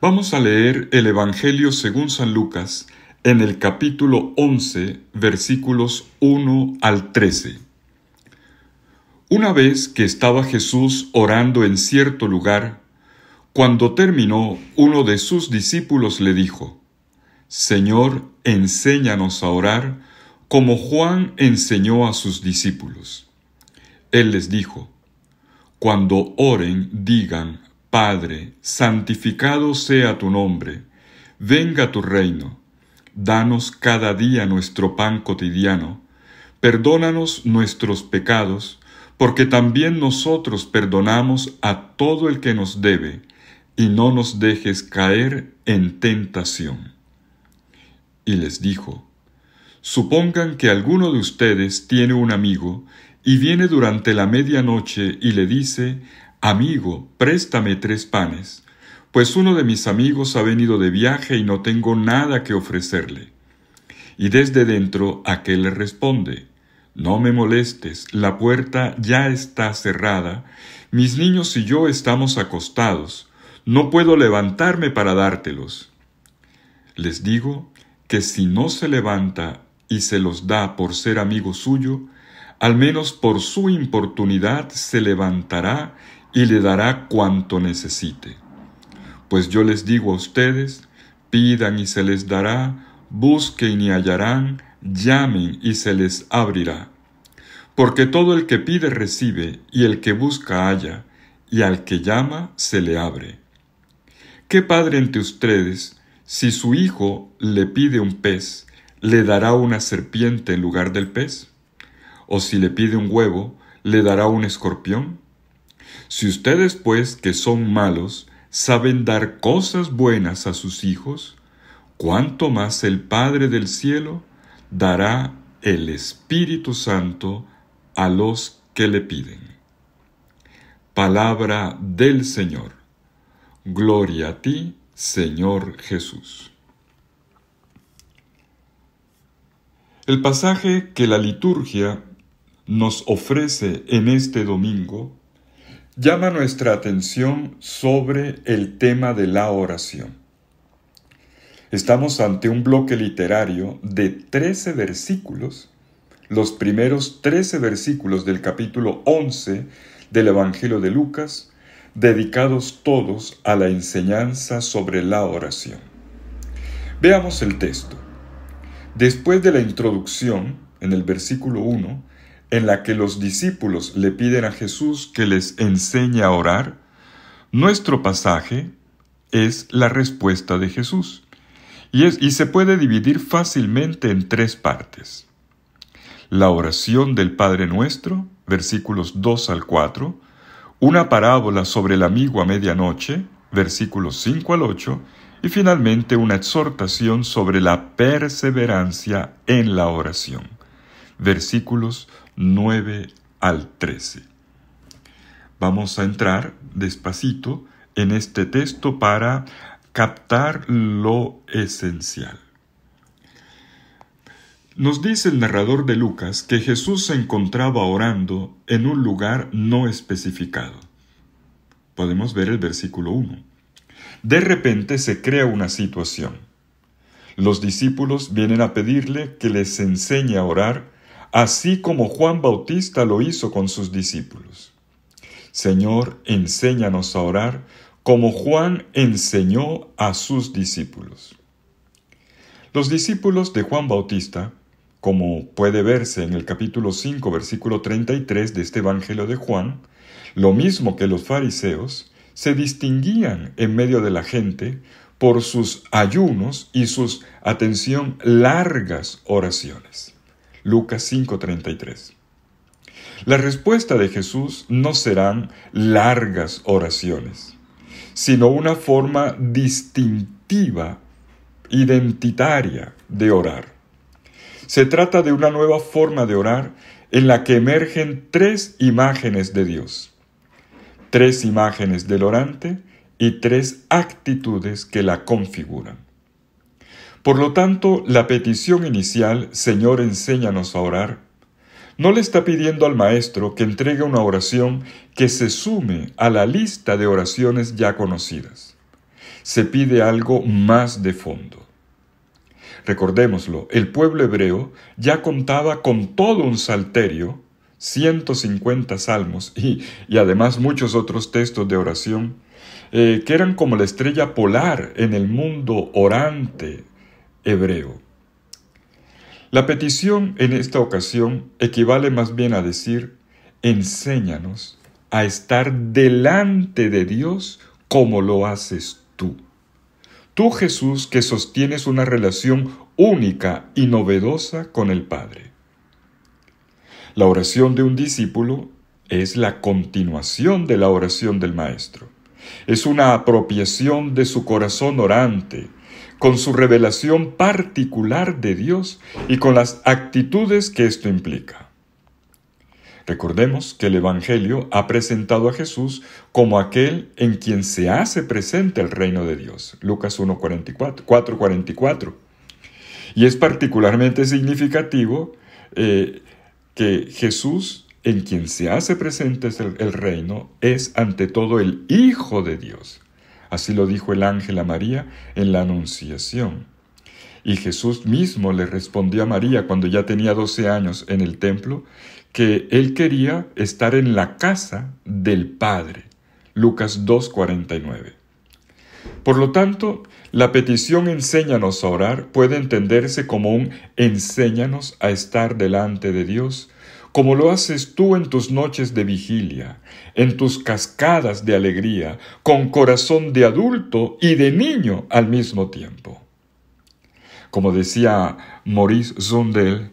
Vamos a leer el Evangelio según San Lucas en el capítulo 11, versículos 1 al 13. Una vez que estaba Jesús orando en cierto lugar, cuando terminó, uno de sus discípulos le dijo, Señor, enséñanos a orar como Juan enseñó a sus discípulos. Él les dijo, Cuando oren, digan, Padre, santificado sea tu nombre, venga tu reino, danos cada día nuestro pan cotidiano, perdónanos nuestros pecados, porque también nosotros perdonamos a todo el que nos debe, y no nos dejes caer en tentación. Y les dijo, Supongan que alguno de ustedes tiene un amigo, y viene durante la medianoche y le dice, Amigo, préstame tres panes, pues uno de mis amigos ha venido de viaje y no tengo nada que ofrecerle. Y desde dentro aquel le responde, No me molestes, la puerta ya está cerrada, mis niños y yo estamos acostados, no puedo levantarme para dártelos. Les digo que si no se levanta y se los da por ser amigo suyo, al menos por su importunidad se levantará y le dará cuanto necesite. Pues yo les digo a ustedes, pidan y se les dará, busquen y hallarán, llamen y se les abrirá. Porque todo el que pide recibe, y el que busca halla, y al que llama se le abre. ¿Qué padre entre ustedes, si su hijo le pide un pez, le dará una serpiente en lugar del pez? ¿O si le pide un huevo, le dará un escorpión? Si ustedes pues que son malos saben dar cosas buenas a sus hijos, cuánto más el Padre del cielo dará el Espíritu Santo a los que le piden. Palabra del Señor. Gloria a ti, Señor Jesús. El pasaje que la liturgia nos ofrece en este domingo llama nuestra atención sobre el tema de la oración. Estamos ante un bloque literario de 13 versículos, los primeros 13 versículos del capítulo 11 del Evangelio de Lucas, dedicados todos a la enseñanza sobre la oración. Veamos el texto. Después de la introducción, en el versículo 1, en la que los discípulos le piden a Jesús que les enseñe a orar, nuestro pasaje es la respuesta de Jesús y, se puede dividir fácilmente en tres partes. La oración del Padre Nuestro, versículos 2 al 4, una parábola sobre el amigo a medianoche, versículos 5 al 8, y finalmente una exhortación sobre la perseverancia en la oración, versículos 9 al 13. Vamos a entrar despacito en este texto para captar lo esencial. Nos dice el narrador de Lucas que Jesús se encontraba orando en un lugar no especificado. Podemos ver el versículo 1. De repente se crea una situación. Los discípulos vienen a pedirle que les enseñe a orar así como Juan Bautista lo hizo con sus discípulos. Señor, enséñanos a orar como Juan enseñó a sus discípulos. Los discípulos de Juan Bautista, como puede verse en el capítulo 5, versículo 33 de este Evangelio de Juan, lo mismo que los fariseos, se distinguían en medio de la gente por sus ayunos y sus, atención, largas oraciones. Lucas 5:33. La respuesta de Jesús no serán largas oraciones, sino una forma distintiva, identitaria de orar. Se trata de una nueva forma de orar en la que emergen tres imágenes de Dios, tres imágenes del orante y tres actitudes que la configuran. Por lo tanto, la petición inicial, Señor, enséñanos a orar, no le está pidiendo al Maestro que entregue una oración que se sume a la lista de oraciones ya conocidas. Se pide algo más de fondo. Recordémoslo, el pueblo hebreo ya contaba con todo un salterio, 150 salmos y, además muchos otros textos de oración, eh, que eran como la estrella polar en el mundo orante hebreo. La petición en esta ocasión equivale más bien a decir, enséñanos a estar delante de Dios como lo haces tú. Tú Jesús que sostienes una relación única y novedosa con el Padre. La oración de un discípulo es la continuación de la oración del Maestro. Es una apropiación de su corazón orante, con su revelación particular de Dios y con las actitudes que esto implica. Recordemos que el Evangelio ha presentado a Jesús como aquel en quien se hace presente el reino de Dios. Lucas 1.44. 4.44. Y es particularmente significativo eh, que Jesús, en quien se hace presente el reino, es ante todo el Hijo de Dios. Así lo dijo el ángel a María en la Anunciación. Y Jesús mismo le respondió a María cuando ya tenía 12 años en el templo que él quería estar en la casa del Padre. Lucas 2:49. Por lo tanto, la petición enséñanos a orar puede entenderse como un enséñanos a estar delante de Dios como lo haces tú en tus noches de vigilia, en tus cascadas de alegría, con corazón de adulto y de niño al mismo tiempo. Como decía Maurice Zondel,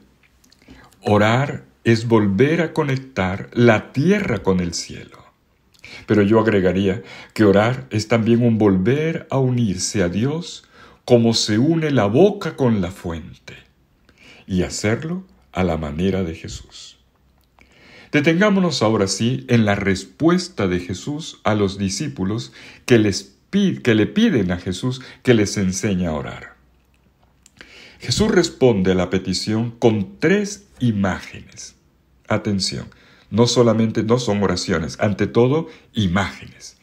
orar es volver a conectar la tierra con el cielo. Pero yo agregaría que orar es también un volver a unirse a Dios como se une la boca con la fuente, y hacerlo a la manera de Jesús. Detengámonos ahora sí en la respuesta de Jesús a los discípulos que, les que le piden a Jesús que les enseñe a orar. Jesús responde a la petición con tres imágenes. Atención, no solamente no son oraciones, ante todo imágenes.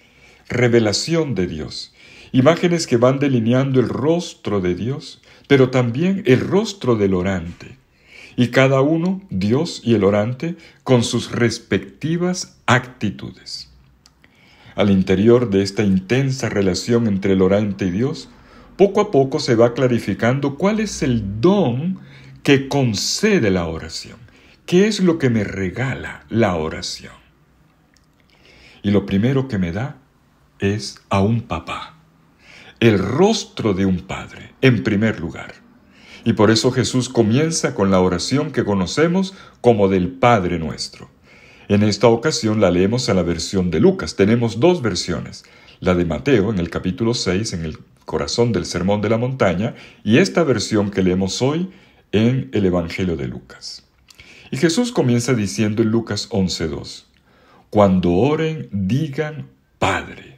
Revelación de Dios. Imágenes que van delineando el rostro de Dios, pero también el rostro del orante y cada uno, Dios y el orante, con sus respectivas actitudes. Al interior de esta intensa relación entre el orante y Dios, poco a poco se va clarificando cuál es el don que concede la oración, qué es lo que me regala la oración. Y lo primero que me da es a un papá, el rostro de un padre, en primer lugar. Y por eso Jesús comienza con la oración que conocemos como del Padre nuestro. En esta ocasión la leemos a la versión de Lucas. Tenemos dos versiones, la de Mateo en el capítulo 6, en el corazón del Sermón de la Montaña, y esta versión que leemos hoy en el Evangelio de Lucas. Y Jesús comienza diciendo en Lucas 11.2, Cuando oren, digan Padre.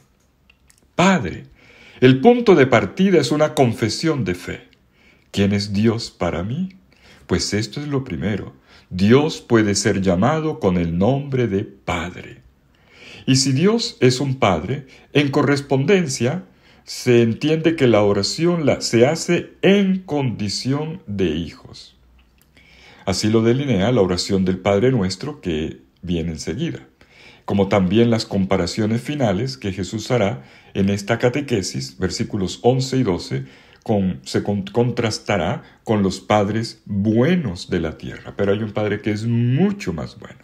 Padre. El punto de partida es una confesión de fe. ¿Quién es Dios para mí? Pues esto es lo primero. Dios puede ser llamado con el nombre de Padre. Y si Dios es un Padre, en correspondencia se entiende que la oración se hace en condición de hijos. Así lo delinea la oración del Padre nuestro que viene enseguida, como también las comparaciones finales que Jesús hará en esta catequesis, versículos 11 y 12, se contrastará con los padres buenos de la tierra, pero hay un padre que es mucho más bueno.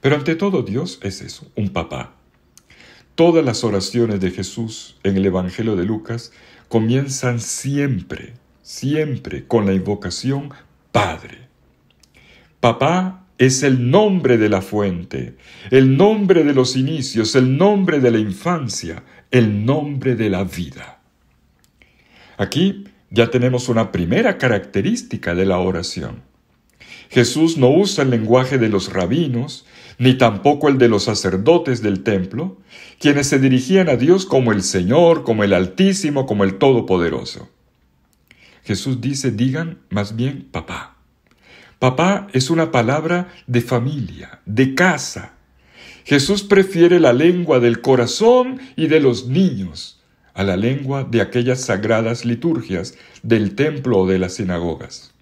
Pero ante todo Dios es eso, un papá. Todas las oraciones de Jesús en el Evangelio de Lucas comienzan siempre, siempre con la invocación Padre. Papá es el nombre de la fuente, el nombre de los inicios, el nombre de la infancia, el nombre de la vida. Aquí ya tenemos una primera característica de la oración. Jesús no usa el lenguaje de los rabinos, ni tampoco el de los sacerdotes del templo, quienes se dirigían a Dios como el Señor, como el Altísimo, como el Todopoderoso. Jesús dice, digan más bien papá. Papá es una palabra de familia, de casa. Jesús prefiere la lengua del corazón y de los niños, a la lengua de aquellas sagradas liturgias del templo o de las sinagogas.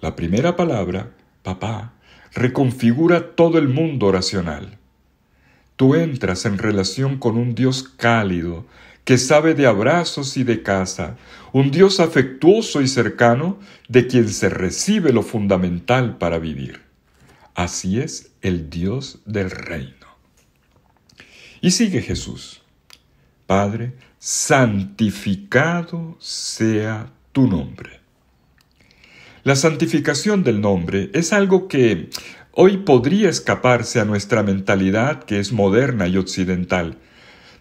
La primera palabra, papá, reconfigura todo el mundo oracional. Tú entras en relación con un Dios cálido, que sabe de abrazos y de casa, un Dios afectuoso y cercano, de quien se recibe lo fundamental para vivir. Así es el Dios del reino. Y sigue Jesús. Padre, santificado sea tu nombre. La santificación del nombre es algo que hoy podría escaparse a nuestra mentalidad que es moderna y occidental,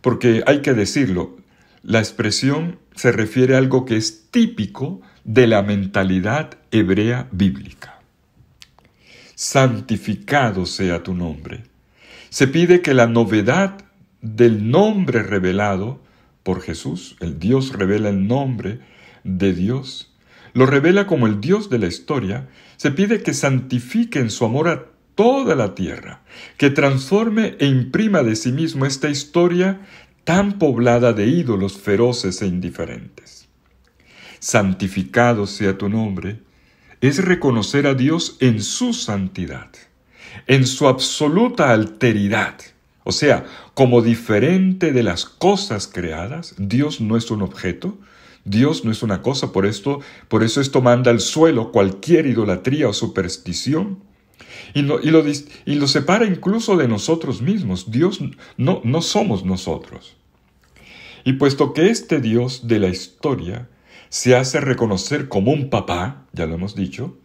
porque hay que decirlo, la expresión se refiere a algo que es típico de la mentalidad hebrea bíblica. Santificado sea tu nombre. Se pide que la novedad del nombre revelado por Jesús. El Dios revela el nombre de Dios. Lo revela como el Dios de la historia. Se pide que santifique en su amor a toda la tierra, que transforme e imprima de sí mismo esta historia tan poblada de ídolos feroces e indiferentes. Santificado sea tu nombre es reconocer a Dios en su santidad, en su absoluta alteridad o sea, como diferente de las cosas creadas, Dios no es un objeto, Dios no es una cosa, por esto, por eso esto manda al suelo cualquier idolatría o superstición. Y lo, y lo, y lo separa incluso de nosotros mismos. Dios no, no somos nosotros. Y puesto que este Dios de la historia se hace reconocer como un papá, ya lo hemos dicho,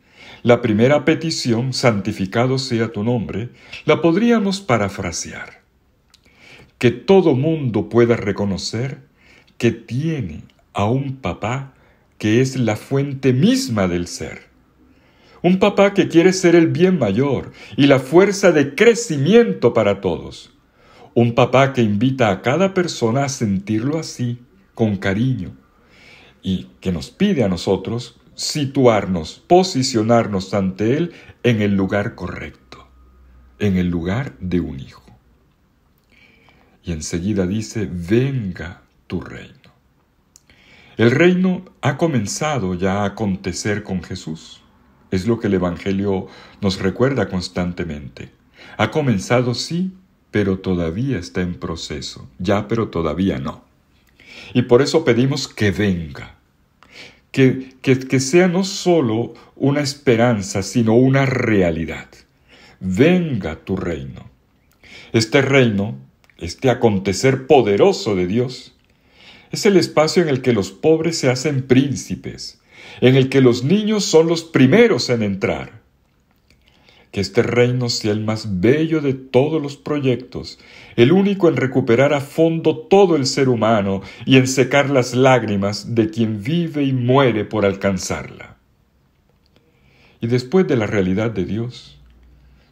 la primera petición, santificado sea tu nombre, la podríamos parafrasear que todo mundo pueda reconocer que tiene a un papá que es la fuente misma del ser. Un papá que quiere ser el bien mayor y la fuerza de crecimiento para todos. Un papá que invita a cada persona a sentirlo así, con cariño, y que nos pide a nosotros situarnos, posicionarnos ante Él en el lugar correcto, en el lugar de un hijo y enseguida dice, venga tu reino. El reino ha comenzado ya a acontecer con Jesús. Es lo que el Evangelio nos recuerda constantemente. Ha comenzado sí, pero todavía está en proceso. Ya, pero todavía no. Y por eso pedimos que venga. Que, que, que sea no solo una esperanza, sino una realidad. Venga tu reino. Este reino este acontecer poderoso de Dios es el espacio en el que los pobres se hacen príncipes, en el que los niños son los primeros en entrar. Que este reino sea el más bello de todos los proyectos, el único en recuperar a fondo todo el ser humano y en secar las lágrimas de quien vive y muere por alcanzarla. Y después de la realidad de Dios,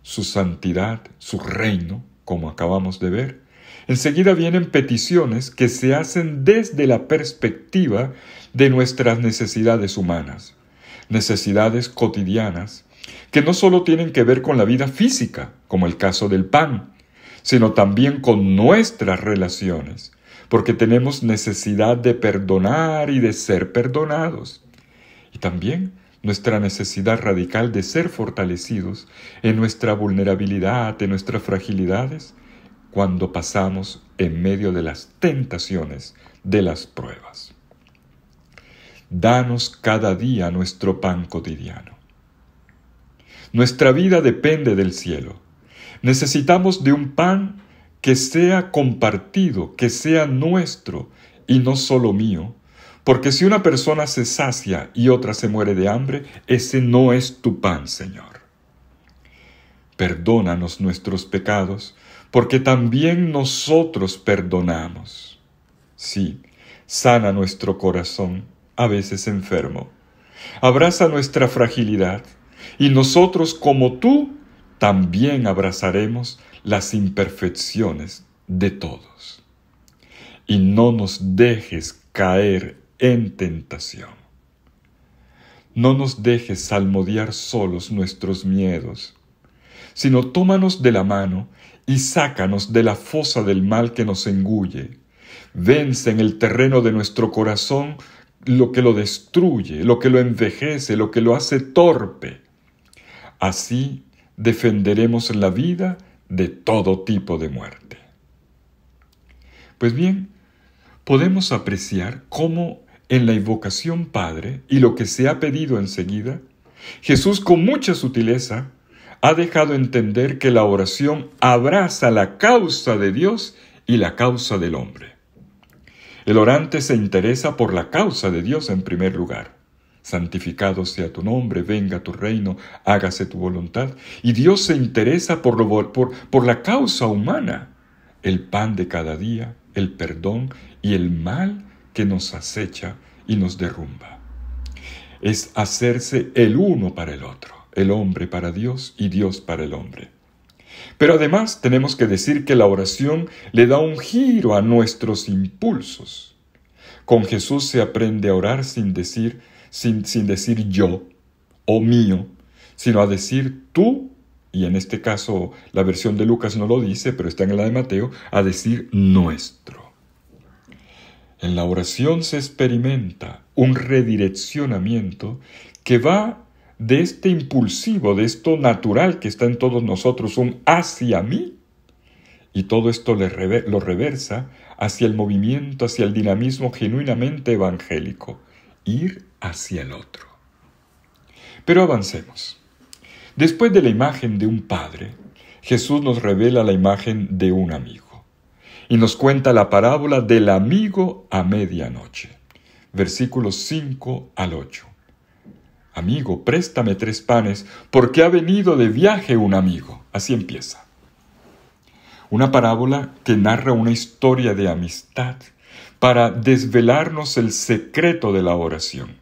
su santidad, su reino, como acabamos de ver, Enseguida vienen peticiones que se hacen desde la perspectiva de nuestras necesidades humanas, necesidades cotidianas, que no solo tienen que ver con la vida física, como el caso del pan, sino también con nuestras relaciones, porque tenemos necesidad de perdonar y de ser perdonados, y también nuestra necesidad radical de ser fortalecidos en nuestra vulnerabilidad, en nuestras fragilidades, cuando pasamos en medio de las tentaciones, de las pruebas. Danos cada día nuestro pan cotidiano. Nuestra vida depende del cielo. Necesitamos de un pan que sea compartido, que sea nuestro y no solo mío, porque si una persona se sacia y otra se muere de hambre, ese no es tu pan, Señor. Perdónanos nuestros pecados, porque también nosotros perdonamos. Sí, sana nuestro corazón, a veces enfermo. Abraza nuestra fragilidad y nosotros como tú también abrazaremos las imperfecciones de todos. Y no nos dejes caer en tentación. No nos dejes salmodiar solos nuestros miedos, sino tómanos de la mano y sácanos de la fosa del mal que nos engulle. Vence en el terreno de nuestro corazón lo que lo destruye, lo que lo envejece, lo que lo hace torpe. Así defenderemos la vida de todo tipo de muerte. Pues bien, podemos apreciar cómo en la invocación Padre y lo que se ha pedido enseguida, Jesús con mucha sutileza ha dejado entender que la oración abraza la causa de Dios y la causa del hombre. El orante se interesa por la causa de Dios en primer lugar. Santificado sea tu nombre, venga tu reino, hágase tu voluntad. Y Dios se interesa por, por la causa humana, el pan de cada día, el perdón y el mal que nos acecha y nos derrumba. Es hacerse el uno para el otro el hombre para Dios y Dios para el hombre. Pero además tenemos que decir que la oración le da un giro a nuestros impulsos. Con Jesús se aprende a orar sin decir, sin, sin decir yo o mío, sino a decir tú, y en este caso la versión de Lucas no lo dice, pero está en la de Mateo, a decir nuestro. En la oración se experimenta un redireccionamiento que va de este impulsivo, de esto natural que está en todos nosotros, un hacia mí. Y todo esto lo reversa hacia el movimiento, hacia el dinamismo genuinamente evangélico, ir hacia el otro. Pero avancemos. Después de la imagen de un padre, Jesús nos revela la imagen de un amigo y nos cuenta la parábola del amigo a medianoche, versículos 5 al 8. Amigo, préstame tres panes, porque ha venido de viaje un amigo. Así empieza. Una parábola que narra una historia de amistad para desvelarnos el secreto de la oración.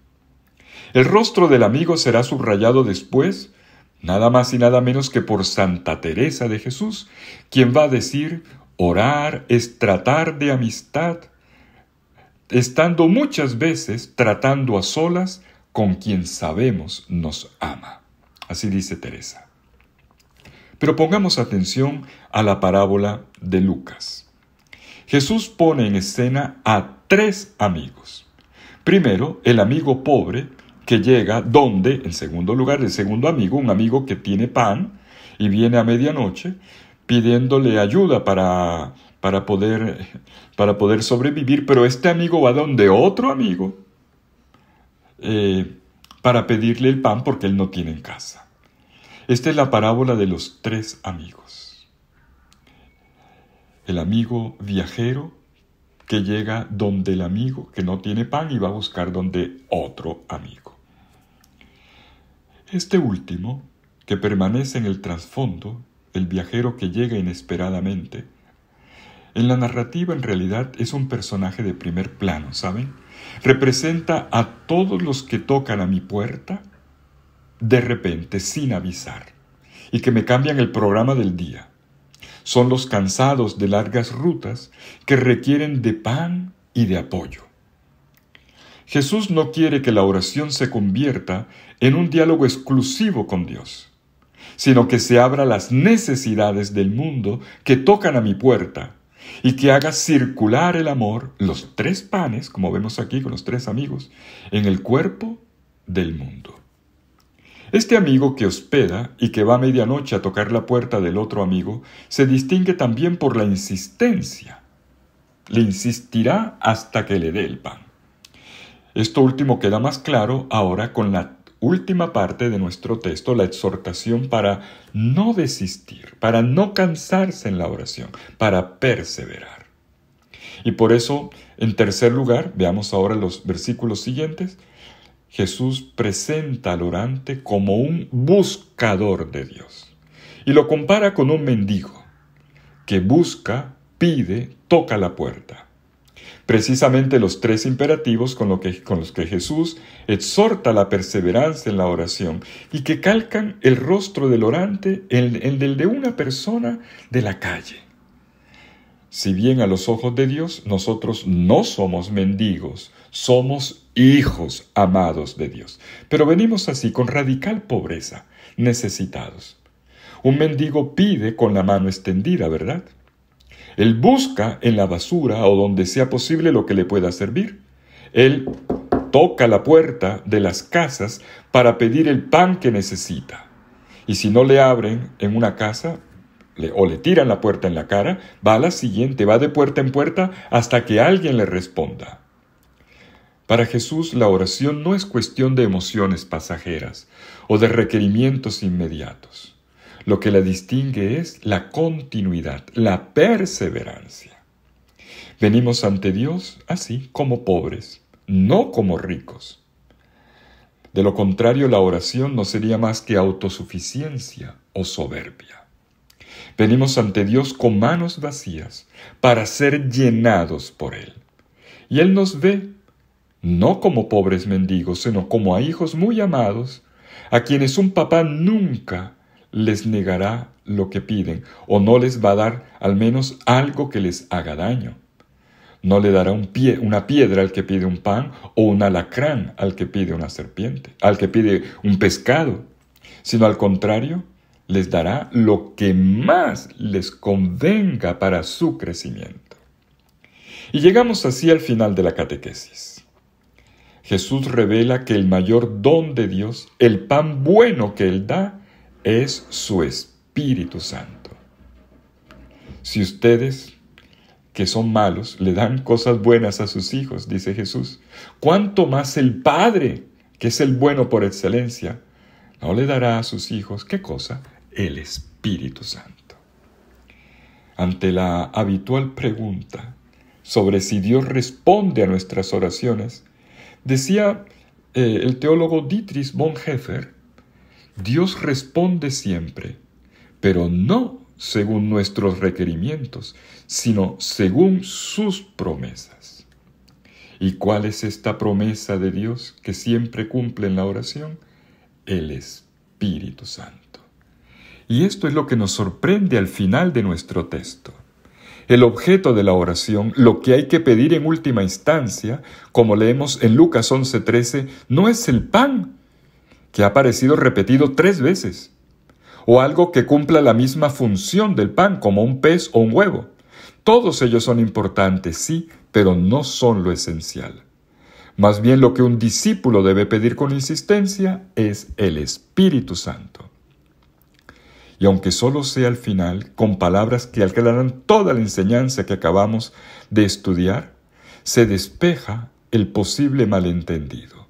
El rostro del amigo será subrayado después, nada más y nada menos que por Santa Teresa de Jesús, quien va a decir, orar es tratar de amistad, estando muchas veces tratando a solas con quien sabemos nos ama. Así dice Teresa. Pero pongamos atención a la parábola de Lucas. Jesús pone en escena a tres amigos. Primero, el amigo pobre que llega donde, en segundo lugar, el segundo amigo, un amigo que tiene pan y viene a medianoche pidiéndole ayuda para, para, poder, para poder sobrevivir, pero este amigo va donde otro amigo eh, para pedirle el pan porque él no tiene en casa. Esta es la parábola de los tres amigos. El amigo viajero que llega donde el amigo que no tiene pan y va a buscar donde otro amigo. Este último, que permanece en el trasfondo, el viajero que llega inesperadamente, en la narrativa en realidad es un personaje de primer plano, ¿saben? representa a todos los que tocan a mi puerta de repente, sin avisar, y que me cambian el programa del día. Son los cansados de largas rutas que requieren de pan y de apoyo. Jesús no quiere que la oración se convierta en un diálogo exclusivo con Dios, sino que se abra las necesidades del mundo que tocan a mi puerta y que haga circular el amor, los tres panes, como vemos aquí con los tres amigos, en el cuerpo del mundo. Este amigo que hospeda y que va a medianoche a tocar la puerta del otro amigo se distingue también por la insistencia. Le insistirá hasta que le dé el pan. Esto último queda más claro ahora con la última parte de nuestro texto, la exhortación para no desistir, para no cansarse en la oración, para perseverar. Y por eso, en tercer lugar, veamos ahora los versículos siguientes, Jesús presenta al orante como un buscador de Dios y lo compara con un mendigo que busca, pide, toca la puerta precisamente los tres imperativos con, los que Jesús exhorta la perseverancia en la oración y que calcan el rostro del orante en el, el de una persona de la calle. Si bien a los ojos de Dios nosotros no somos mendigos, somos hijos amados de Dios, pero venimos así con radical pobreza, necesitados. Un mendigo pide con la mano extendida, ¿verdad? Él busca en la basura o donde sea posible lo que le pueda servir. Él toca la puerta de las casas para pedir el pan que necesita. Y si no le abren en una casa o le tiran la puerta en la cara, va a la siguiente, va de puerta en puerta hasta que alguien le responda. Para Jesús la oración no es cuestión de emociones pasajeras o de requerimientos inmediatos. Lo que la distingue es la continuidad, la perseverancia. Venimos ante Dios así como pobres, no como ricos. De lo contrario, la oración no sería más que autosuficiencia o soberbia. Venimos ante Dios con manos vacías para ser llenados por Él. Y Él nos ve no como pobres mendigos, sino como a hijos muy amados, a quienes un papá nunca les negará lo que piden, o no les va a dar al menos algo que les haga daño. No le dará un pie, una piedra al que pide un pan, o un alacrán al que pide una serpiente, al que pide un pescado, sino al contrario, les dará lo que más les convenga para su crecimiento. Y llegamos así al final de la catequesis. Jesús revela que el mayor don de Dios, el pan bueno que Él da, es su Espíritu Santo. Si ustedes que son malos le dan cosas buenas a sus hijos, dice Jesús, ¿cuánto más el Padre, que es el bueno por excelencia, no le dará a sus hijos qué cosa? El Espíritu Santo. Ante la habitual pregunta sobre si Dios responde a nuestras oraciones, decía eh, el teólogo Dietrich bonhoeffer Dios responde siempre, pero no según nuestros requerimientos, sino según sus promesas. ¿Y cuál es esta promesa de Dios que siempre cumple en la oración? El Espíritu Santo. Y esto es lo que nos sorprende al final de nuestro texto. El objeto de la oración, lo que hay que pedir en última instancia, como leemos en Lucas 11:13, no es el pan, que ha aparecido repetido tres veces, o algo que cumpla la misma función del pan, como un pez o un huevo. Todos ellos son importantes, sí, pero no son lo esencial. Más bien lo que un discípulo debe pedir con insistencia es el Espíritu Santo. Y aunque solo sea al final, con palabras que aclaran toda la enseñanza que acabamos de estudiar, se despeja el posible malentendido.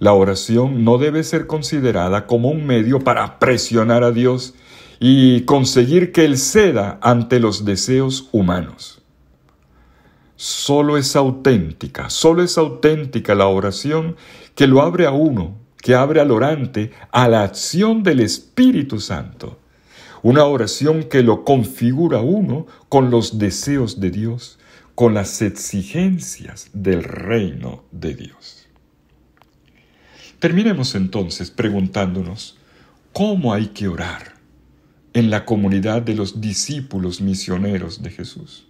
La oración no debe ser considerada como un medio para presionar a Dios y conseguir que Él ceda ante los deseos humanos. Solo es auténtica, solo es auténtica la oración que lo abre a uno, que abre al orante a la acción del Espíritu Santo. Una oración que lo configura uno con los deseos de Dios, con las exigencias del reino de Dios. Terminemos entonces preguntándonos, ¿cómo hay que orar en la comunidad de los discípulos misioneros de Jesús?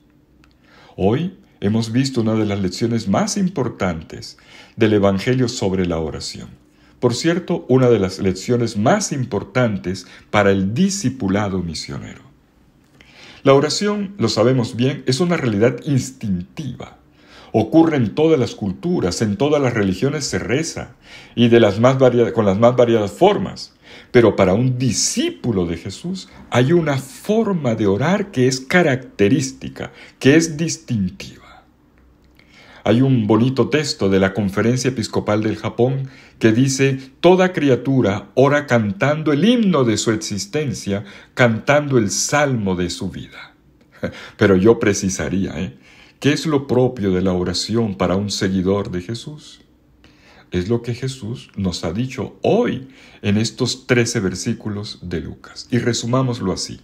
Hoy hemos visto una de las lecciones más importantes del Evangelio sobre la oración. Por cierto, una de las lecciones más importantes para el discipulado misionero. La oración, lo sabemos bien, es una realidad instintiva Ocurre en todas las culturas, en todas las religiones se reza y de las con las más variadas formas. Pero para un discípulo de Jesús hay una forma de orar que es característica, que es distintiva. Hay un bonito texto de la Conferencia Episcopal del Japón que dice, Toda criatura ora cantando el himno de su existencia, cantando el salmo de su vida. Pero yo precisaría, ¿eh? ¿Qué es lo propio de la oración para un seguidor de Jesús? Es lo que Jesús nos ha dicho hoy en estos 13 versículos de Lucas. Y resumámoslo así.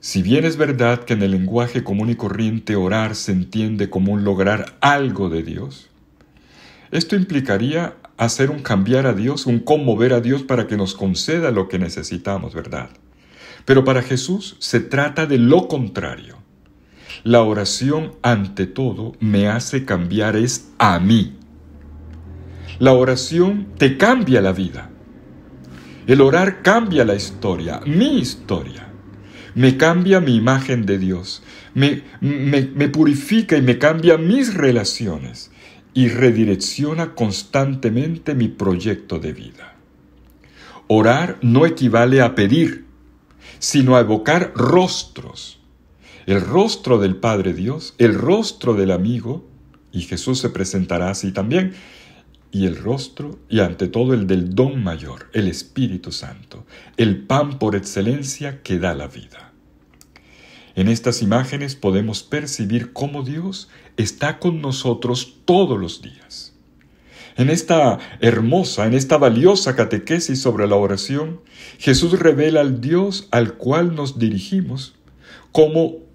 Si bien es verdad que en el lenguaje común y corriente orar se entiende como un lograr algo de Dios, esto implicaría hacer un cambiar a Dios, un conmover a Dios para que nos conceda lo que necesitamos, ¿verdad? Pero para Jesús se trata de lo contrario. La oración ante todo me hace cambiar es a mí. La oración te cambia la vida. El orar cambia la historia, mi historia. Me cambia mi imagen de Dios. Me, me, purifica y me cambia mis relaciones. Y redirecciona constantemente mi proyecto de vida. Orar no equivale a pedir, sino a evocar rostros el rostro del Padre Dios, el rostro del amigo, y Jesús se presentará así también, y el rostro, y ante todo el del don mayor, el Espíritu Santo, el pan por excelencia que da la vida. En estas imágenes podemos percibir cómo Dios está con nosotros todos los días. En esta hermosa, en esta valiosa catequesis sobre la oración, Jesús revela al Dios al cual nos dirigimos como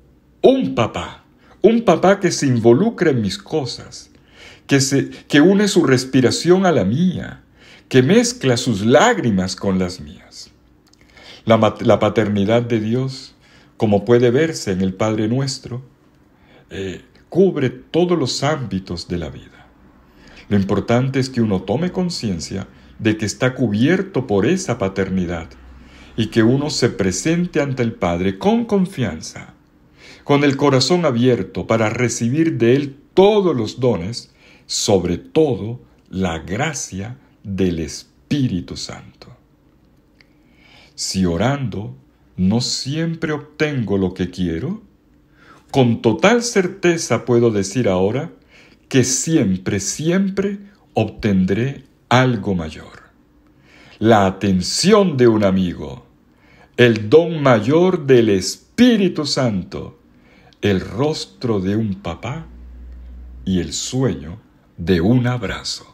un papá, un papá que se involucra en mis cosas, que, une su respiración a la mía, que mezcla sus lágrimas con las mías. La, paternidad de Dios, como puede verse en el Padre Nuestro, eh, cubre todos los ámbitos de la vida. Lo importante es que uno tome conciencia de que está cubierto por esa paternidad y que uno se presente ante el Padre con confianza con el corazón abierto para recibir de Él todos los dones, sobre todo la gracia del Espíritu Santo. Si orando no siempre obtengo lo que quiero, con total certeza puedo decir ahora que siempre, siempre obtendré algo mayor. La atención de un amigo, el don mayor del Espíritu Santo, el rostro de un papá y el sueño de un abrazo.